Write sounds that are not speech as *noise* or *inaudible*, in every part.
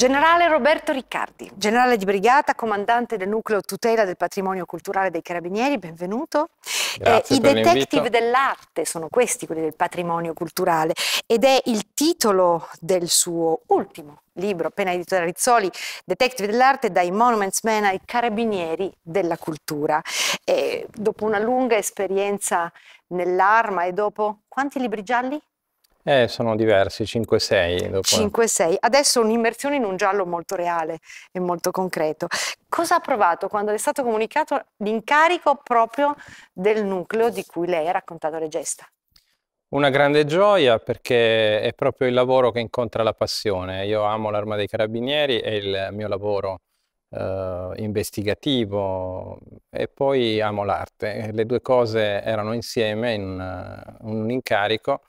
Generale Roberto Riccardi, generale di brigata, comandante del nucleo tutela del patrimonio culturale dei Carabinieri, benvenuto. Eh, I detective dell'arte sono questi, quelli del patrimonio culturale, ed è il titolo del suo ultimo libro, appena edito da Rizzoli, Detective dell'arte, dai Monuments Men ai Carabinieri della cultura. E eh, dopo una lunga esperienza nell'arma e dopo quanti libri gialli? Eh, sono diversi, 5-6. 5-6. Adesso un'immersione in un giallo molto reale e molto concreto. Cosa ha provato quando le è stato comunicato l'incarico proprio del nucleo di cui lei ha raccontato le gesta? Una grande gioia perché è proprio il lavoro che incontra la passione. Io amo l'Arma dei Carabinieri, è il mio lavoro eh, investigativo e poi amo l'arte. Le due cose erano insieme in un, eh, un incarico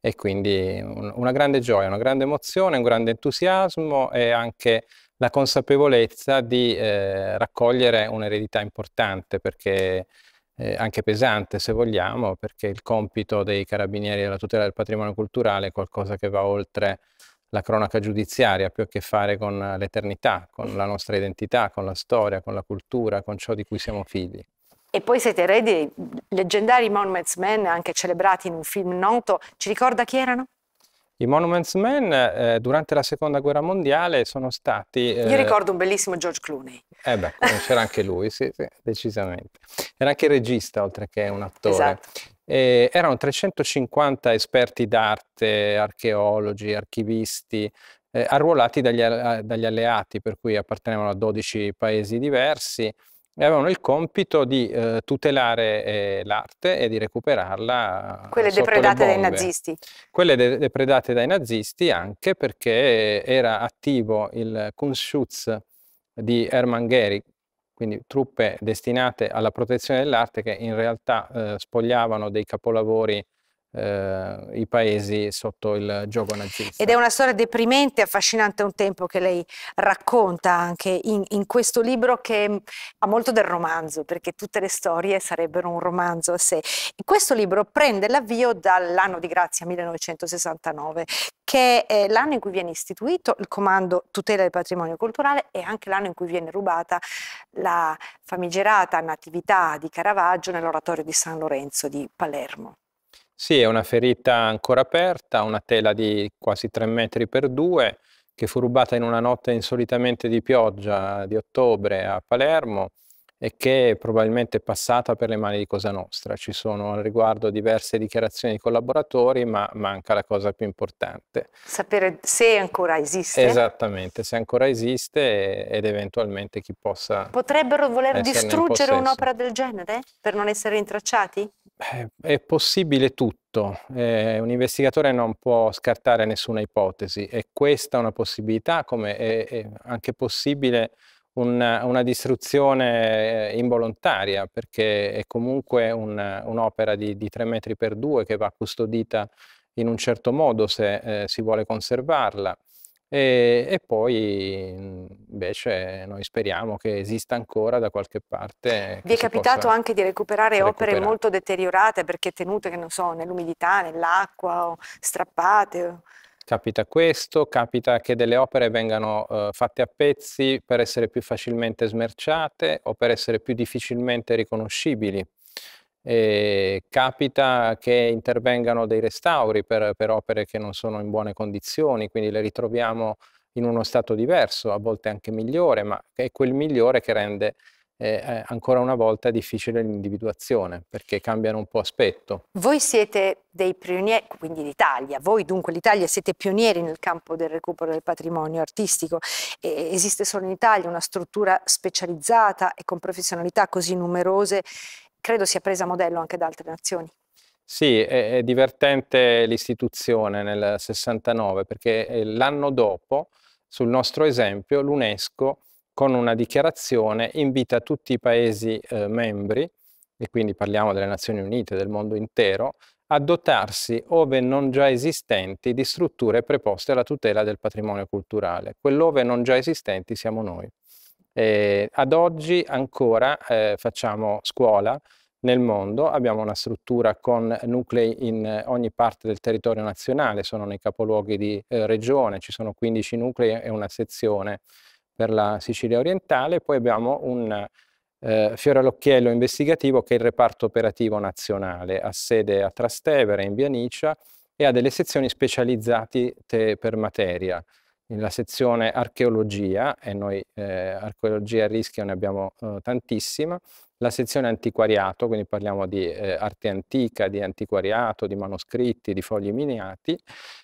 e quindi un, una grande gioia, una grande emozione, un grande entusiasmo e anche la consapevolezza di eh, raccogliere un'eredità importante perché eh, anche pesante se vogliamo, perché il compito dei carabinieri della tutela del patrimonio culturale è qualcosa che va oltre la cronaca giudiziaria, più a che fare con l'eternità, con la nostra identità, con la storia, con la cultura, con ciò di cui siamo figli. E poi siete eredi dei leggendari Monuments Men, anche celebrati in un film noto. Ci ricorda chi erano? I Monuments Men eh, durante la seconda guerra mondiale sono stati... Eh... Io ricordo un bellissimo George Clooney. Eh beh, *laughs* c'era anche lui, sì, sì, decisamente. Era anche regista oltre che un attore. Esatto. Eh, erano 350 esperti d'arte, archeologi, archivisti, eh, arruolati dagli, eh, dagli, alleati, per cui appartenevano a 12 paesi diversi e avevano il compito di eh, tutelare eh, l'arte e di recuperarla. Eh, Quelle depredate dai nazisti. Quelle de- depredate dai nazisti anche perché era attivo il Kunstschutz di Hermann Gehrig, quindi truppe destinate alla protezione dell'arte che in realtà eh, spogliavano dei capolavori eh, i paesi sotto il gioco nazista. Ed è una storia deprimente e affascinante un tempo che lei racconta anche in, in, questo libro che mm, ha molto del romanzo, perché tutte le storie sarebbero un romanzo a sé. questo libro prende l'avvio dall'anno di grazia 1969, che è l'anno in cui viene istituito il comando tutela del patrimonio culturale e anche l'anno in cui viene rubata la famigerata natività di Caravaggio nell'oratorio di San Lorenzo di Palermo. Sì, è una ferita ancora aperta, una tela di quasi 3 metri per 2 che fu rubata in una notte insolitamente di pioggia di ottobre a Palermo e che è probabilmente passata per le mani di Cosa Nostra. Ci sono al riguardo diverse dichiarazioni di collaboratori, ma manca la cosa più importante. Sapere se ancora esiste. Esattamente, se ancora esiste ed eventualmente chi possa... Potrebbero voler distruggere un'opera del genere per non essere rintracciati? Eh, è possibile tutto, eh, un investigatore non può scartare nessuna ipotesi e questa è una possibilità, come è, è anche possibile una, una, distruzione eh, involontaria, perché è comunque un'opera di, di, 3 metri per 2 che va custodita in un certo modo se eh, si vuole conservarla. E, e, poi mhmm, invece noi speriamo che esista ancora da qualche parte. Vi è capitato anche di recuperare, recuperare, opere molto deteriorate perché tenute, che non so, nell'umidità, nell'acqua, o strappate? O... Capita questo, capita che delle opere vengano eh, fatte a pezzi per essere più facilmente smerciate o per essere più difficilmente riconoscibili eh, capita che intervengano dei restauri per, per, opere che non sono in buone condizioni, quindi le ritroviamo in uno stato diverso, a volte anche migliore, ma è quel migliore che rende eh, eh ancora una volta difficile l'individuazione, perché cambiano un po' aspetto. Voi siete dei pionieri, quindi l'Italia, voi dunque l'Italia siete pionieri nel campo del recupero del patrimonio artistico. E esiste solo in Italia una struttura specializzata e con professionalità così numerose credo sia presa a modello anche da altre nazioni. Sì, è, è divertente l'istituzione nel 69 perché eh, l'anno dopo, sul nostro esempio, l'UNESCO con una dichiarazione invita tutti i Paesi eh, membri, e quindi parliamo delle Nazioni Unite, del mondo intero, a dotarsi, ove non già esistenti, di strutture preposte alla tutela del patrimonio culturale. Quell'ove non già esistenti siamo noi. Eh, ad oggi ancora eh, facciamo scuola nel mondo, abbiamo una struttura con nuclei in eh, ogni parte del territorio nazionale, sono nei capoluoghi di eh, regione, ci sono 15 nuclei e una sezione per la Sicilia orientale, poi abbiamo un eh, fiore all'occhiello investigativo che è il reparto operativo nazionale, ha sede a Trastevere, in Bianicia e ha delle sezioni specializzate per materia nella sezione archeologia, e noi eh, archeologia a rischio ne abbiamo eh, tantissima, la sezione antiquariato, quindi parliamo di eh, arte antica, di antiquariato, di manoscritti, di fogli miniati,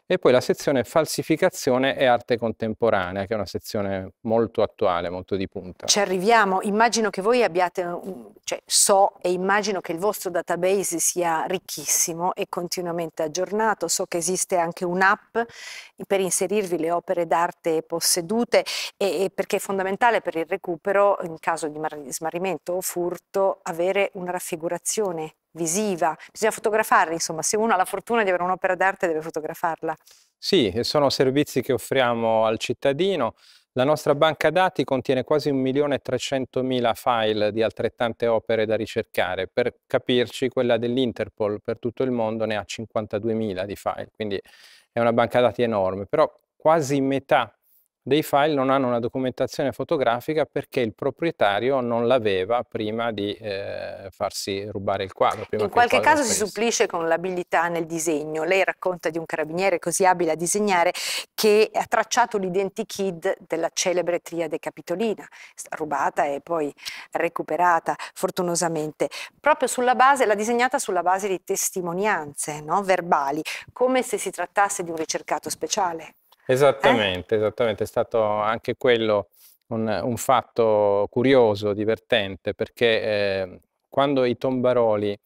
e poi la sezione falsificazione e arte contemporanea, che è una sezione molto attuale, molto di punta. Ci arriviamo, immagino che voi abbiate, cioè, so e immagino che il vostro database sia ricchissimo e continuamente aggiornato, so che esiste anche un'app per inserirvi le opere d'arte possedute, e, e perché è fondamentale per il recupero in caso di smarrimento o furto soprattutto avere una raffigurazione visiva, bisogna fotografarli, insomma, se uno ha la fortuna di avere un'opera d'arte deve fotografarla. Sì, sono servizi che offriamo al cittadino. La nostra banca dati contiene quasi 1.300.000 file di altrettante opere da ricercare. Per capirci, quella dell'Interpol per tutto il mondo ne ha 52.000 di file, quindi è una banca dati enorme, però quasi metà dei file non hanno una documentazione fotografica perché il proprietario non l'aveva prima di eh, farsi rubare il quadro. In qualche quadro caso si supplisce con l'abilità nel disegno. Lei racconta di un carabiniere così abile a disegnare che ha tracciato l'identikid della celebre triade capitolina, rubata e poi recuperata fortunosamente, proprio sulla base, l'ha disegnata sulla base di testimonianze no? verbali, come se si trattasse di un ricercato speciale. Eh? Esattamente, eh? esattamente, è stato anche quello un, un fatto curioso, divertente, perché eh, quando i tombaroli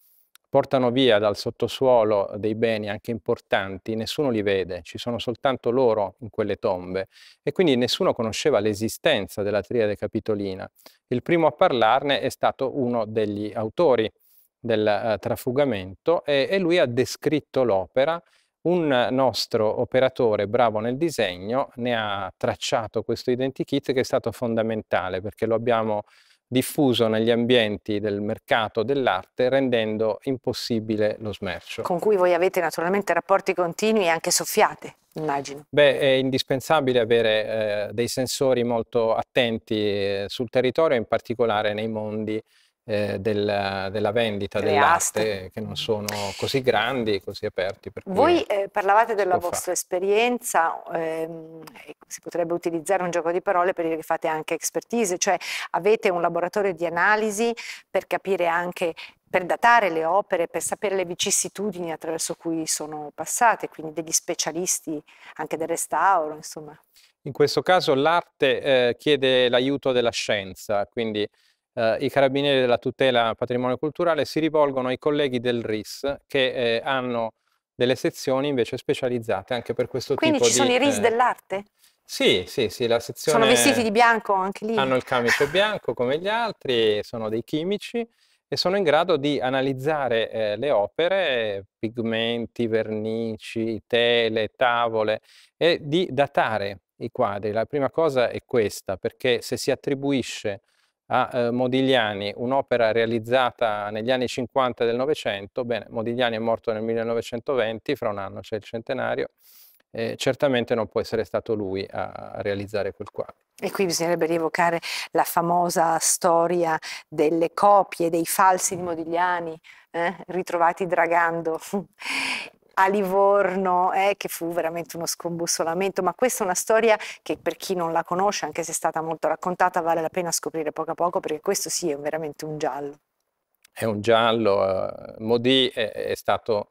portano via dal sottosuolo dei beni anche importanti, nessuno li vede, ci sono soltanto loro in quelle tombe e quindi nessuno conosceva l'esistenza della triade capitolina. Il primo a parlarne è stato uno degli autori del uh, trafugamento e, e lui ha descritto l'opera un nostro operatore bravo nel disegno ne ha tracciato questo identikit che è stato fondamentale perché lo abbiamo diffuso negli ambienti del mercato dell'arte rendendo impossibile lo smercio. Con cui voi avete naturalmente rapporti continui e anche soffiate, immagino. Beh, è indispensabile avere eh, dei sensori molto attenti eh, sul territorio, in particolare nei mondi eh, del, della vendita del latte che non sono così grandi, così aperti. Voi eh, parlavate della vostra fa. esperienza, ehm, si potrebbe utilizzare un gioco di parole per dire che fate anche expertise, cioè avete un laboratorio di analisi per capire anche per datare le opere, per sapere le vicissitudini attraverso cui sono passate, quindi degli specialisti anche del restauro, insomma. In questo caso l'arte eh, chiede l'aiuto della scienza, quindi eh, i carabinieri della tutela patrimonio culturale si rivolgono ai colleghi del RIS che eh, hanno delle sezioni invece specializzate anche per questo Quindi tipo di... Quindi ci sono i RIS eh... dell'arte? Sì, sì, sì, la sezione... Sono vestiti di bianco anche lì? Hanno il camice bianco come gli altri, sono dei chimici e sono in grado di analizzare eh, le opere, pigmenti, vernici, tele, tavole e di datare i quadri. La prima cosa è questa, perché se si attribuisce a eh, Modigliani, un'opera realizzata negli anni 50 del Novecento. Bene, Modigliani è morto nel 1920, fra un anno c'è il centenario. Eh, certamente non può essere stato lui a realizzare quel quadro. E qui bisognerebbe rievocare la famosa storia delle copie, dei falsi di Modigliani, eh, ritrovati dragando a Livorno, eh, che fu veramente uno scombussolamento, ma questa è una storia che per chi non la conosce, anche se è stata molto raccontata, vale la pena scoprire poco a poco, perché questo sì è veramente un giallo. È un giallo, eh, Modi è, è stato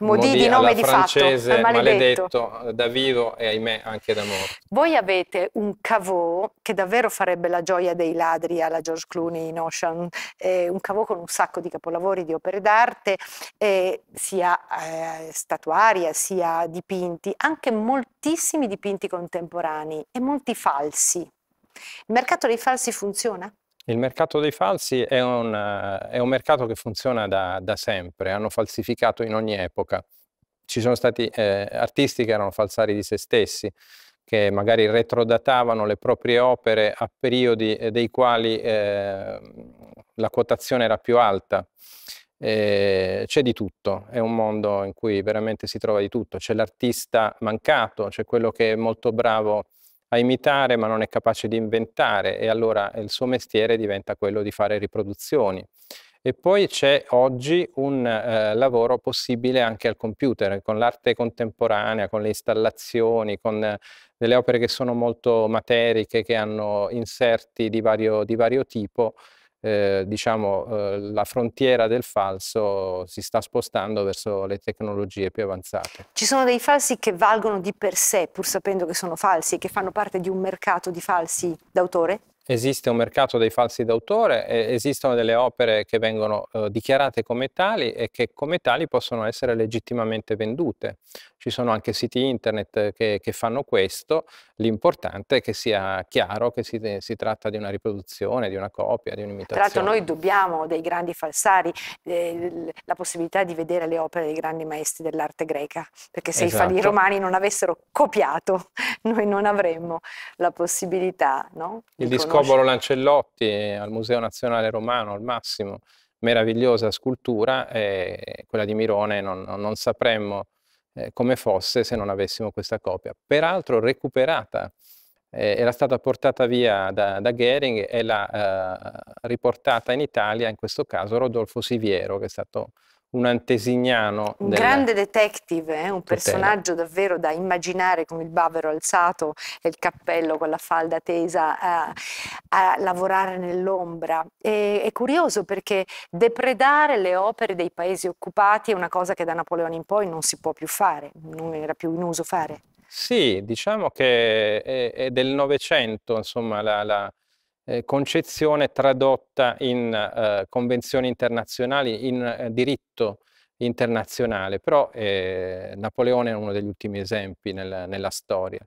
Modì, di nome di francese, fatto, maledetto. maledetto da vivo e ahimè anche da morto. Voi avete un cavò che davvero farebbe la gioia dei ladri alla George Clooney in Ocean, eh, un cavò con un sacco di capolavori di opere d'arte, eh, sia eh, statuaria sia dipinti, anche moltissimi dipinti contemporanei e molti falsi. Il mercato dei falsi funziona? Il mercato dei falsi è un, è un mercato che funziona da, da, sempre, hanno falsificato in ogni epoca. Ci sono stati eh, artisti che erano falsari di se stessi, che magari retrodatavano le proprie opere a periodi eh, dei quali eh, la quotazione era più alta. Eh, c'è di tutto, è un mondo in cui veramente si trova di tutto. C'è l'artista mancato, c'è quello che è molto bravo imitare ma non è capace di inventare e allora il suo mestiere diventa quello di fare riproduzioni. E poi c'è oggi un eh, lavoro possibile anche al computer, con l'arte contemporanea, con le installazioni, con eh, delle opere che sono molto materiche, che hanno inserti di vario, di vario tipo, eh, diciamo, eh, la frontiera del falso si sta spostando verso le tecnologie più avanzate. Ci sono dei falsi che valgono di per sé, pur sapendo che sono falsi, e che fanno parte di un mercato di falsi d'autore? Esiste un mercato dei falsi d'autore, esistono delle opere che vengono eh, dichiarate come tali e che come tali possono essere legittimamente vendute ci sono anche siti internet eh, che, che fanno questo, l'importante è che sia chiaro che si, si, tratta di una riproduzione, di una copia, di un'imitazione. Tra l'altro noi dobbiamo dei grandi falsari eh, la possibilità di vedere le opere dei grandi maestri dell'arte greca, perché se esatto. i romani non avessero copiato *laughs* noi non avremmo la possibilità. No? Il di discobolo Lancellotti al Museo Nazionale Romano al massimo, meravigliosa scultura, e eh, quella di Mirone non, non sapremmo eh, come fosse se non avessimo questa copia. Peraltro recuperata, eh, era stata portata via da, da Gering e l'ha eh, riportata in Italia, in questo caso Rodolfo Siviero, che è stato un antesignano. Un della... grande detective, eh? un personaggio davvero da immaginare con il bavero alzato e il cappello con la falda tesa a, a lavorare nell'ombra. è curioso perché depredare le opere dei paesi occupati è una cosa che da Napoleone in poi non si può più fare, non era più in uso fare. Sì, diciamo che è, è del Novecento, insomma, la, la eh, concezione tradotta in eh, convenzioni internazionali, in eh, diritto internazionale, però eh, Napoleone è uno degli ultimi esempi nel, nella storia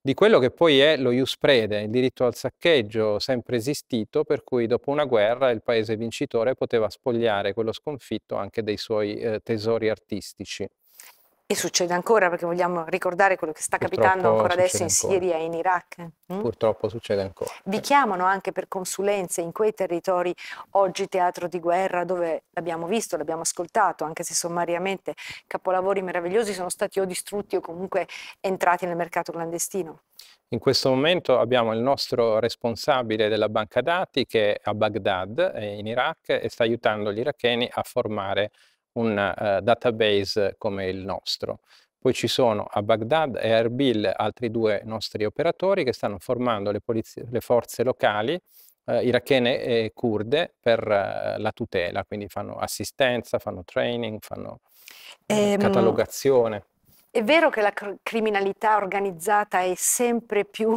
di quello che poi è lo ius prede, il diritto al saccheggio sempre esistito, per cui dopo una guerra il paese vincitore poteva spogliare quello sconfitto anche dei suoi eh, tesori artistici. E succede ancora perché vogliamo ricordare quello che sta Purtroppo capitando ancora adesso in ancora. Siria e in Iraq. Eh? Mm? Purtroppo succede ancora. Vi chiamano anche per consulenze in quei territori oggi teatro di guerra dove l'abbiamo visto, l'abbiamo ascoltato, anche se sommariamente capolavori meravigliosi sono stati o distrutti o comunque entrati nel mercato clandestino. In questo momento abbiamo il nostro responsabile della banca dati che è a Baghdad, eh, in Iraq, e sta aiutando gli iracheni a formare un uh, database come il nostro. Poi ci sono a Baghdad e a Erbil altri due nostri operatori che stanno formando le, le forze locali eh, irachene e kurde per eh, la tutela, quindi fanno assistenza, fanno training, fanno eh, ehm, catalogazione. È vero che la cr criminalità organizzata è sempre più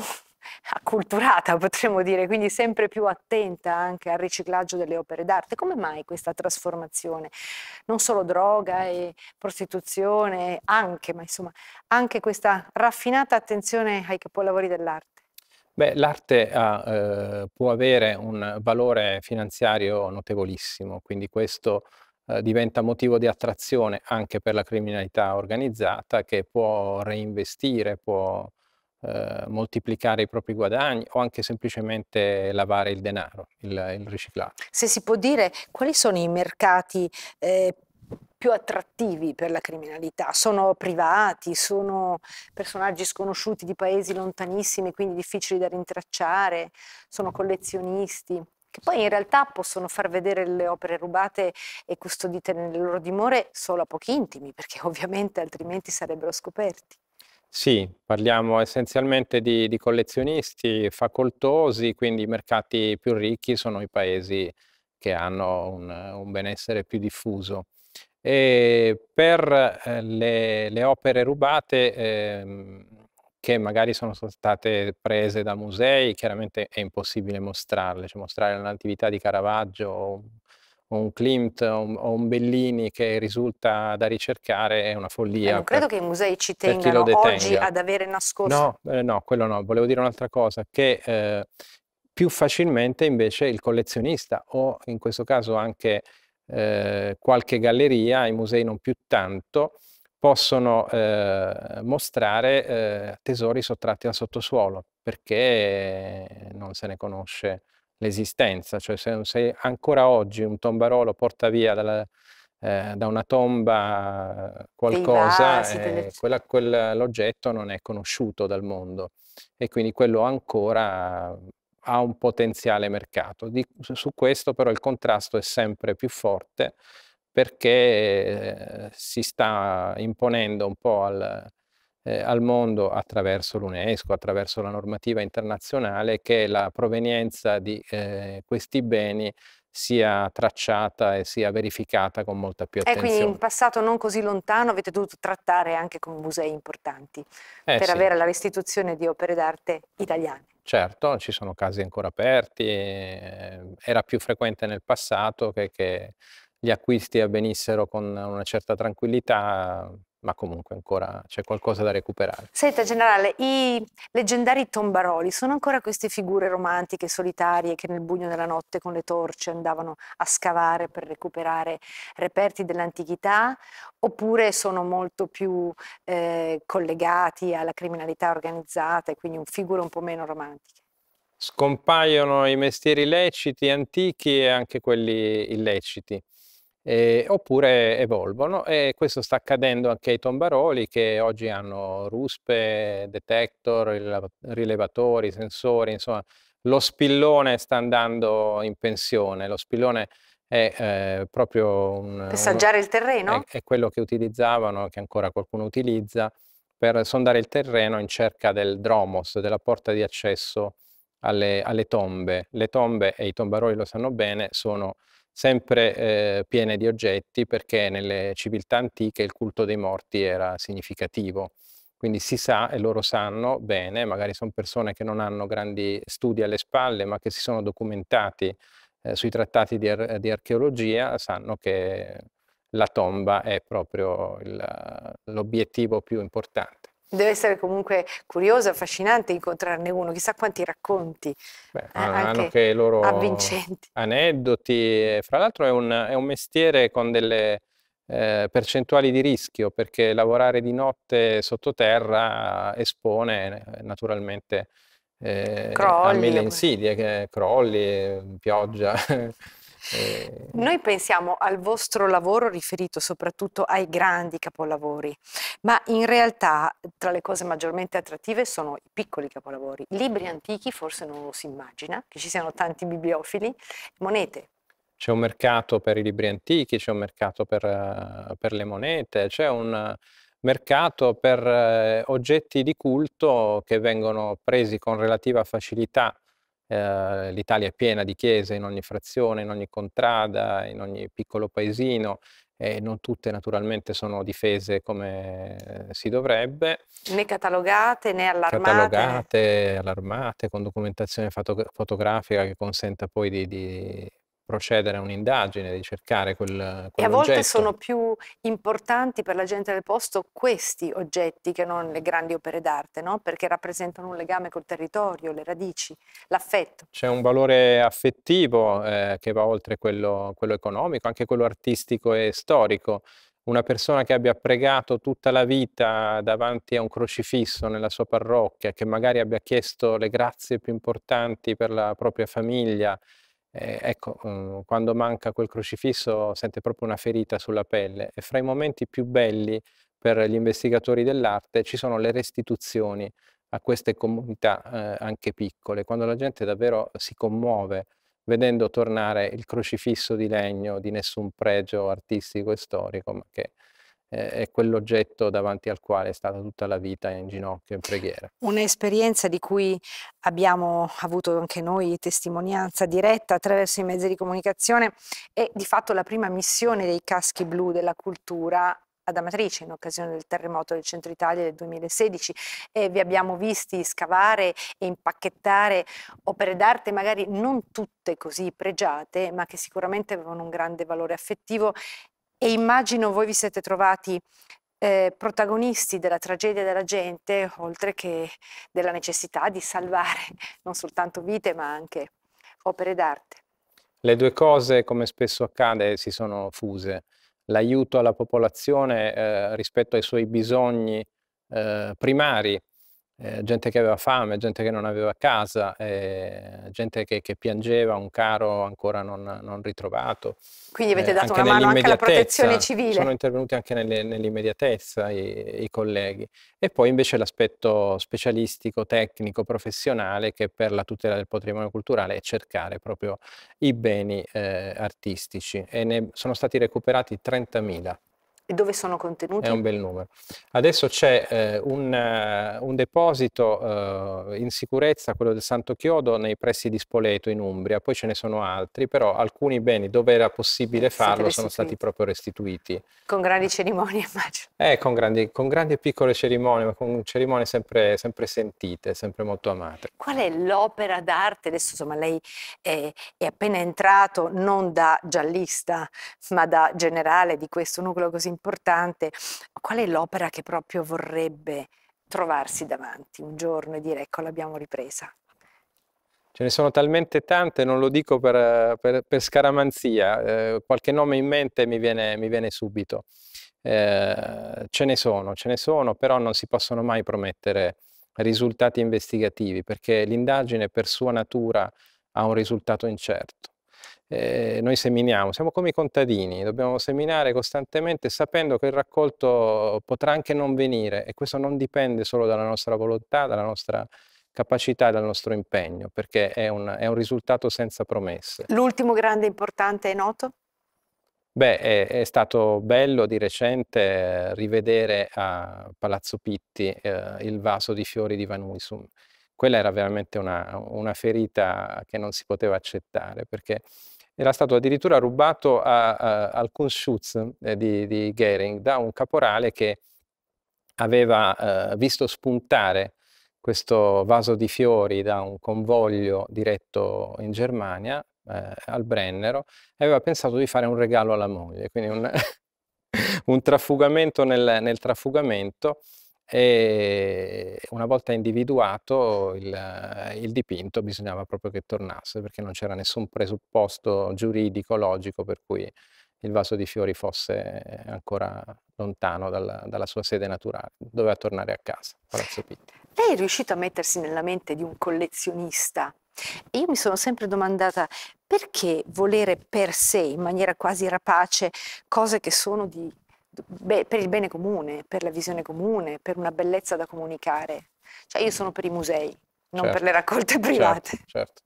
acculturata, potremmo dire, quindi sempre più attenta anche al riciclaggio delle opere d'arte. Come mai questa trasformazione? Non solo droga e prostituzione, anche, ma insomma, anche questa raffinata attenzione ai capolavori dell'arte. Beh, l'arte eh, può avere un valore finanziario notevolissimo, quindi questo eh, diventa motivo di attrazione anche per la criminalità organizzata che può reinvestire, può eh, moltiplicare i propri guadagni o anche semplicemente lavare il denaro, il, il riciclaggio. Se si può dire, quali sono i mercati eh, più attrattivi per la criminalità? Sono privati, sono personaggi sconosciuti di paesi lontanissimi, quindi difficili da rintracciare, sono collezionisti? che poi in realtà possono far vedere le opere rubate e custodite nel loro dimore solo a pochi intimi, perché *laughs* ovviamente altrimenti sarebbero scoperti. Sì, parliamo essenzialmente di, di, collezionisti facoltosi, quindi i mercati più ricchi sono i paesi che hanno un, un benessere più diffuso. E per eh, le, le opere rubate eh, che magari sono state prese da musei, chiaramente è impossibile mostrarle, cioè mostrare la natività di Caravaggio o o un Klimt o un, o un, Bellini che risulta da ricercare è una follia. Eh, non credo per, che i musei ci tengano oggi ad avere nascosto. No, eh, no, quello no. Volevo dire un'altra cosa, che eh, più facilmente invece il collezionista o in questo caso anche eh, qualche galleria, i musei non più tanto, possono eh, mostrare eh, tesori sottratti al sottosuolo perché non se ne conosce l'esistenza, cioè se, se, ancora oggi un tombarolo porta via dalla, eh, da una tomba qualcosa, eh, quell'oggetto non è conosciuto dal mondo e quindi quello ancora ha un potenziale mercato. Di, su questo però il contrasto è sempre più forte perché eh, si sta imponendo un po' al, eh, al mondo attraverso l'UNESCO, attraverso la normativa internazionale, che la provenienza di eh, questi beni sia tracciata e sia verificata con molta più attenzione. Eh, e quindi in passato non così lontano avete dovuto trattare anche con musei importanti eh, per sì. avere la restituzione di opere d'arte italiane. Certo, ci sono casi ancora aperti, eh, era più frequente nel passato che, che gli acquisti avvenissero con una certa tranquillità, ma comunque ancora c'è qualcosa da recuperare. Senta, generale, i leggendari tombaroli sono ancora queste figure romantiche, solitarie, che nel buio della notte con le torce andavano a scavare per recuperare reperti dell'antichità, oppure sono molto più eh, collegati alla criminalità organizzata e quindi un figure un po' meno romantiche? Scompaiono i mestieri leciti, antichi e anche quelli illeciti eh, oppure evolvono e questo sta accadendo anche ai tombaroli che oggi hanno ruspe, detector, rilevatori, sensori, insomma lo spillone sta andando in pensione, lo spillone è eh, proprio un... Passaggiare uno, il terreno? È, è, quello che utilizzavano, che ancora qualcuno utilizza, per sondare il terreno in cerca del dromos, della porta di accesso alle, alle tombe. Le tombe, e i tombaroli lo sanno bene, sono sempre eh, piene di oggetti perché nelle civiltà antiche il culto dei morti era significativo. Quindi si sa e loro sanno bene, magari sono persone che non hanno grandi studi alle spalle, ma che si sono documentati eh, sui trattati di, ar- di, archeologia, sanno che la tomba è proprio il, l'obiettivo più importante. Deve essere comunque curioso, affascinante incontrarne uno, chissà quanti racconti. Beh, eh, hanno anche i loro avvincenti. aneddoti. Eh, fra l'altro è un, è un mestiere con delle eh, percentuali di rischio, perché lavorare di notte sottoterra espone eh, naturalmente eh, crolli, a mille insidie, che, crolli, pioggia. *laughs* Eh, Noi pensiamo al vostro lavoro riferito soprattutto ai grandi capolavori, ma in realtà tra le cose maggiormente attrattive sono i piccoli capolavori. Libri antichi forse non lo si immagina, che ci siano tanti bibliofili, monete, c'è un mercato per i libri antichi, c'è un mercato per, eh, per le monete, c'è un mercato per eh, oggetti di culto che vengono presi con relativa facilità eh, l'Italia è piena di chiese in ogni frazione, in ogni contrada, in ogni piccolo paesino e non tutte naturalmente sono difese come eh, si dovrebbe. Né catalogate né allarmate. Catalogate, allarmate, con documentazione fotografica che consenta poi di, di procedere a un'indagine, di cercare quel, quel E a volte oggetto. sono più importanti per la gente del posto questi oggetti che non le grandi opere d'arte, no? perché rappresentano un legame col territorio, le radici, l'affetto. C'è un valore affettivo eh, che va oltre quello, quello economico, anche quello artistico e storico una persona che abbia pregato tutta la vita davanti a un crocifisso nella sua parrocchia, che magari abbia chiesto le grazie più importanti per la propria famiglia, eh, ecco, mm, quando manca quel crocifisso sente proprio una ferita sulla pelle e fra i momenti più belli per gli investigatori dell'arte ci sono le restituzioni a queste comunità eh, anche piccole, quando la gente davvero si commuove vedendo tornare il crocifisso di legno di nessun pregio artistico e storico, ma che è eh, quell'oggetto davanti al quale è stata tutta la vita in ginocchio, in preghiera. Un'esperienza di cui abbiamo avuto anche noi testimonianza diretta attraverso i mezzi di comunicazione è di fatto la prima missione dei caschi blu della cultura ad Amatrice in occasione del terremoto del centro Italia del 2016 e vi abbiamo visti scavare e impacchettare opere d'arte magari non tutte così pregiate ma che sicuramente avevano un grande valore affettivo e immagino voi vi siete trovati eh, protagonisti della tragedia della gente, oltre che della necessità di salvare *laughs* non soltanto vite, ma anche opere d'arte. Le due cose, come spesso accade, si sono fuse. L'aiuto alla popolazione eh, rispetto ai suoi bisogni eh, primari eh, gente che aveva fame, gente che non aveva casa, eh, gente che, che, piangeva, un caro ancora non, non ritrovato. Quindi avete eh, dato eh, una mano anche alla protezione civile. Sono intervenuti anche nelle, nell'immediatezza i, i, colleghi. E poi invece l'aspetto specialistico, tecnico, professionale che per la tutela del patrimonio culturale è cercare proprio i beni eh, artistici e ne sono stati recuperati 30.000. E dove sono contenuti? È un bel numero. Adesso c'è eh, un, eh, un, deposito eh, in sicurezza, quello del Santo Chiodo, nei pressi di Spoleto in Umbria, poi ce ne sono altri, però alcuni beni dove era possibile farlo sono stati proprio restituiti. Con grandi cerimonie, *laughs* immagino. Eh, con grandi, con grandi e piccole cerimonie, ma con cerimonie sempre, sempre, sentite, sempre molto amate. Qual è l'opera d'arte? Adesso insomma lei è, è appena entrato non da giallista, ma da generale di questo nucleo così importante importante, qual è l'opera che proprio vorrebbe trovarsi davanti un giorno e dire ecco l'abbiamo ripresa? Ce ne sono talmente tante, non lo dico per, per, per scaramanzia, eh, qualche nome in mente mi viene, mi viene subito. Eh, ce ne sono, ce ne sono, però non si possono mai promettere risultati investigativi perché l'indagine per sua natura ha un risultato incerto eh, noi seminiamo, siamo come i contadini, dobbiamo seminare costantemente sapendo che il raccolto potrà anche non venire e questo non dipende solo dalla nostra volontà, dalla nostra capacità e dal nostro impegno, perché è un, è un risultato senza promesse. L'ultimo grande importante e noto? Beh, è, è, stato bello di recente eh, rivedere a Palazzo Pitti eh, il vaso di fiori di Vanuisum. Quella era veramente una, una ferita che non si poteva accettare perché era stato addirittura rubato a, a, al Kunschutz eh, di, di Goering da un caporale che aveva eh, visto spuntare questo vaso di fiori da un convoglio diretto in Germania eh, al Brennero e aveva pensato di fare un regalo alla moglie, quindi un, *laughs* un trafugamento nel, nel trafugamento e una volta individuato il, eh, il, dipinto bisognava proprio che tornasse perché non c'era nessun presupposto giuridico, logico per cui il vaso di fiori fosse ancora lontano dalla, dalla sua sede naturale, doveva tornare a casa, Palazzo Pitti. Lei è riuscito a mettersi nella mente di un collezionista io mi sono sempre domandata perché volere per sé, in maniera quasi rapace, cose che sono di beh, per il bene comune, per la visione comune, per una bellezza da comunicare. Cioè io sono per i musei, non certo, per le certo. raccolte certo, private. Certo, certo.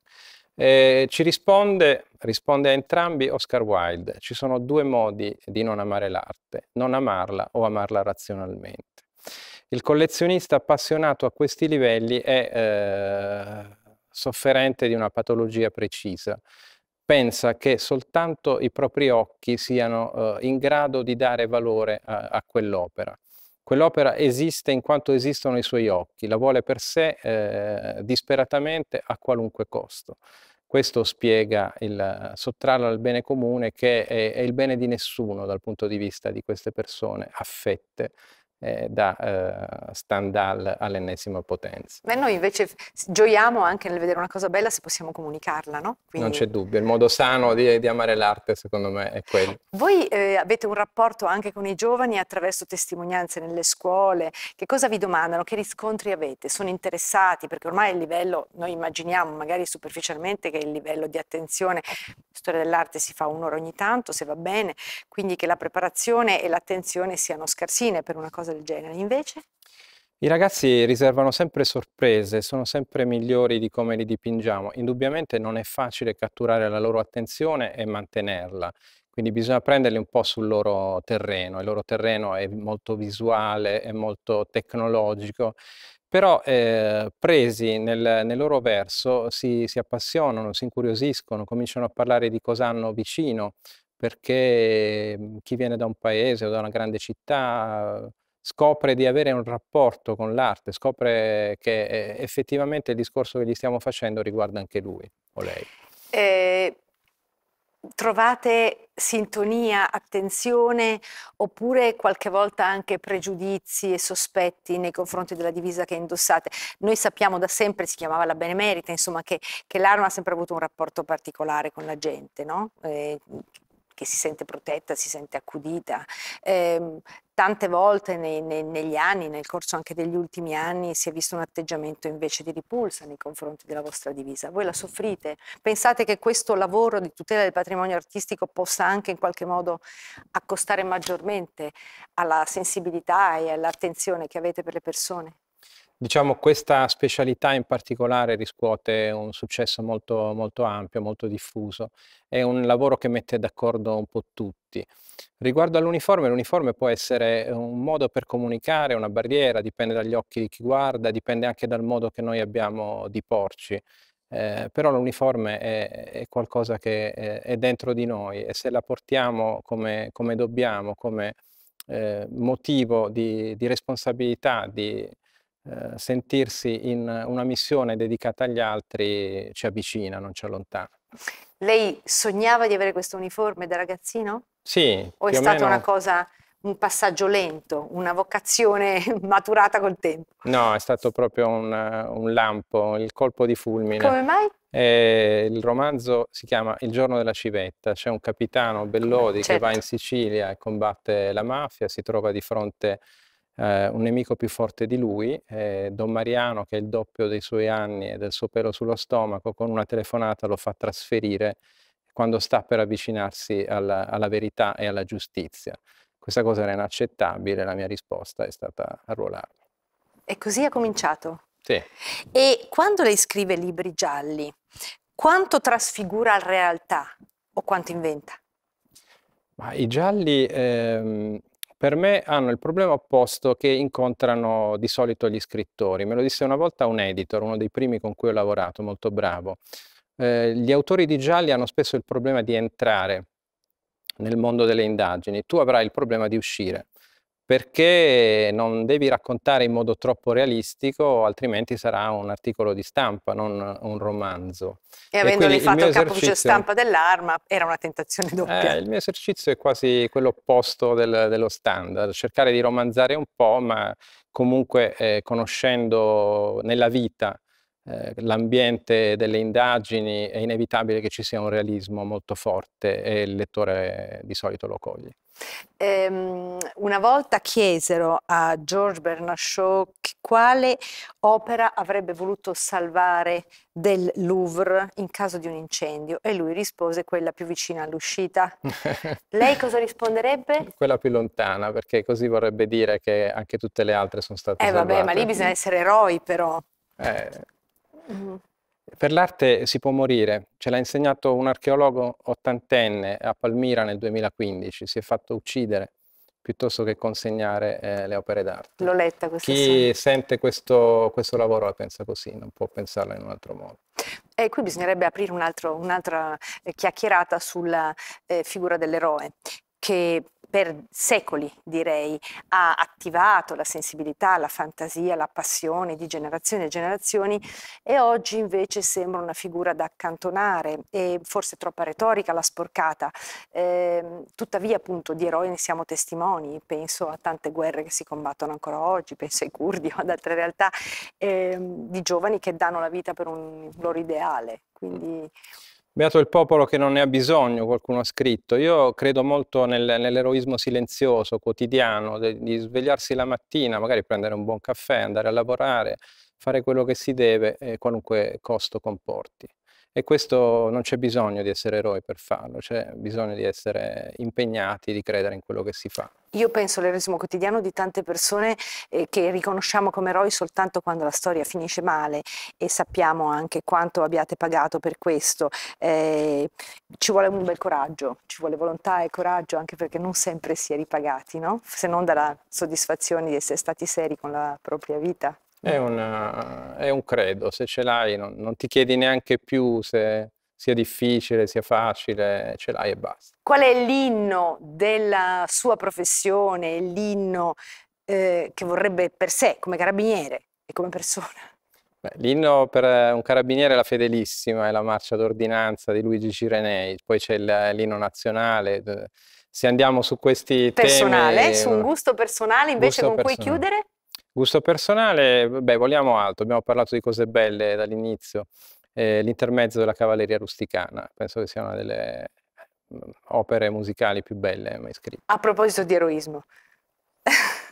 Eh, ci risponde, risponde a entrambi Oscar Wilde, ci sono due modi di non amare l'arte, non amarla o amarla razionalmente. Il collezionista appassionato a questi livelli è eh, sofferente di una patologia precisa, pensa che soltanto i propri occhi siano eh, in grado di dare valore a, a quell'opera. Quell'opera esiste in quanto esistono i suoi occhi, la vuole per sé eh, disperatamente a qualunque costo. Questo spiega il sottrarlo al bene comune che è, è, il bene di nessuno dal punto di vista di queste persone affette eh, da eh, Stendhal all'ennesima potenza. Beh, noi invece gioiamo anche nel vedere una cosa bella se possiamo comunicarla, no? Quindi... Non c'è dubbio, il modo sano di, di, amare l'arte secondo me è quello. Voi eh, avete un rapporto anche con i giovani attraverso testimonianze nelle scuole, che cosa vi domandano, che riscontri avete? Sono interessati? Perché ormai il livello, noi immaginiamo magari superficialmente che il livello di attenzione, storia dell'arte si fa un'ora ogni tanto se va bene, quindi che la preparazione e l'attenzione siano scarsine per una cosa del genere. Invece? I ragazzi riservano sempre sorprese, sono sempre migliori di come li dipingiamo. Indubbiamente non è facile catturare la loro attenzione e mantenerla, quindi bisogna prenderli un po' sul loro terreno. Il loro terreno è molto visuale, è molto tecnologico, però eh, presi nel, nel, loro verso si, si appassionano, si incuriosiscono, cominciano a parlare di cosa hanno vicino, perché mm, chi viene da un paese o da una grande città scopre di avere un rapporto con l'arte, scopre che eh, effettivamente il discorso che gli stiamo facendo riguarda anche lui o lei. Eh, trovate sintonia, attenzione oppure qualche volta anche pregiudizi e sospetti nei confronti della divisa che indossate. Noi sappiamo da sempre, si chiamava la benemerita, insomma che, che l'Arno ha sempre avuto un rapporto particolare con la gente, no? Eh, perché si sente protetta, si sente accudita. Eh, tante volte nei, nei, negli anni, nel corso anche degli ultimi anni, si è visto un atteggiamento invece di ripulsa nei confronti della vostra divisa. Voi la soffrite? Pensate che questo lavoro di tutela del patrimonio artistico possa anche in qualche modo accostare maggiormente alla sensibilità e all'attenzione che avete per le persone? diciamo questa specialità in particolare riscuote un successo molto, molto ampio, molto diffuso. È un lavoro che mette d'accordo un po' tutti. Riguardo all'uniforme, l'uniforme può essere un modo per comunicare, una barriera, dipende dagli occhi di chi guarda, dipende anche dal modo che noi abbiamo di porci. Eh, però l'uniforme è, è, qualcosa che è, è, dentro di noi e se la portiamo come, come dobbiamo, come eh, motivo di, di responsabilità, di, eh, sentirsi in una missione dedicata agli altri ci avvicina, non ci allontana. Lei sognava di avere questo uniforme da ragazzino? Sì. O è stata una cosa, un passaggio lento, una vocazione *laughs* maturata col tempo? No, è stato proprio un, un lampo, il colpo di fulmine. Come mai? Eh, il romanzo si chiama Il giorno della civetta, c'è un capitano Bellodi certo. che va certo. in Sicilia e combatte la mafia, si trova di fronte a eh, un nemico più forte di lui, eh, Don Mariano che è il doppio dei suoi anni e del suo pelo sullo stomaco, con una telefonata lo fa trasferire quando sta per avvicinarsi alla, alla verità e alla giustizia. Questa cosa era inaccettabile, la mia risposta è stata arruolarmi. E così è cominciato? Sì. E quando lei scrive libri gialli, quanto trasfigura la realtà o quanto inventa? Ma I gialli ehm, per me hanno il problema opposto che incontrano di solito gli scrittori. Me lo disse una volta un editor, uno dei primi con cui ho lavorato, molto bravo. Eh, gli autori di gialli hanno spesso il problema di entrare nel mondo delle indagini, tu avrai il problema di uscire perché non devi raccontare in modo troppo realistico, altrimenti sarà un articolo di stampa, non un romanzo. E avendoli e quindi, fatto il capo stampa dell'arma, era una tentazione eh, doppia. Eh, il mio esercizio è quasi quello opposto del, dello standard, cercare di romanzare un po', ma comunque eh, conoscendo nella vita eh, l'ambiente delle indagini, è inevitabile che ci sia un realismo molto forte e il lettore di solito lo coglie. Ehm, una volta chiesero a George Bernard Shaw quale opera avrebbe voluto salvare del Louvre in caso di un incendio e lui rispose quella più vicina all'uscita. *laughs* Lei cosa risponderebbe? Quella più lontana, perché così vorrebbe dire che anche tutte le altre sono state eh, salvate. Eh vabbè, ma lì bisogna essere eroi però. Eh. Mm. Per l'arte si può morire, ce l'ha insegnato un archeologo ottantenne a Palmira nel 2015, si è fatto uccidere piuttosto che consegnare eh, le opere d'arte. L'ho letta questa Chi sera. sente questo, questo, lavoro la pensa così, non può pensarla in un altro modo. E qui bisognerebbe aprire un'altra un eh, chiacchierata sulla eh, figura dell'eroe, che per secoli, direi, ha attivato la sensibilità, la fantasia, la passione di generazioni e generazioni e oggi invece sembra una figura da accantonare e forse troppa retorica, la sporcata. Eh, tuttavia, appunto, di eroi ne siamo testimoni, penso a tante guerre che si combattono ancora oggi, penso ai curdi o ad altre realtà eh, di giovani che danno la vita per un loro ideale. Quindi Beato il popolo che non ne ha bisogno, qualcuno ha scritto. Io credo molto nel, nell'eroismo silenzioso, quotidiano, de, di svegliarsi la mattina, magari prendere un buon caffè, andare a lavorare, fare quello che si deve, eh, qualunque costo comporti. E questo non c'è bisogno di essere eroi per farlo, c'è bisogno di essere impegnati, di credere in quello che si fa. Io penso all'eroismo quotidiano di tante persone eh, che riconosciamo come eroi soltanto quando la storia finisce male e sappiamo anche quanto abbiate pagato per questo. Eh, ci vuole un bel coraggio, ci vuole volontà e coraggio anche perché non sempre si è ripagati, no? se non dalla soddisfazione di essere stati seri con la propria vita. È, una, è un credo, se ce l'hai non, non ti chiedi neanche più se, sia difficile, sia facile, ce l'hai e basta. Qual è l'inno della sua professione, l'inno eh, che vorrebbe per sé come carabiniere e come persona? Beh, l'inno per un carabiniere è la fedelissima, è la marcia d'ordinanza di Luigi Cirenei, poi c'è l'inno nazionale. Eh, se andiamo su questi personale, temi... Personale, su un gusto personale invece gusto con personale. cui chiudere? Gusto personale, beh, vogliamo altro, abbiamo parlato di cose belle dall'inizio, eh, l'intermezzo della cavalleria rusticana, penso che sia una delle eh, opere musicali più belle mai scritte. A proposito di eroismo,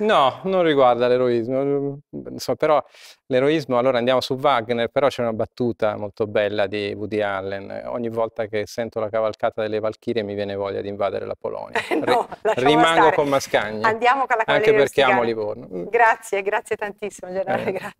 No, non riguarda l'eroismo, Insomma, mm, però l'eroismo, allora andiamo su Wagner, però c'è una battuta molto bella di Woody Allen, ogni volta che sento la cavalcata delle Valchirie mi viene voglia di invadere la Polonia, *laughs* no, rimango stare. con Mascagni, andiamo con la anche perché amo Livorno. Mm. Grazie, grazie tantissimo Generale, eh. grazie.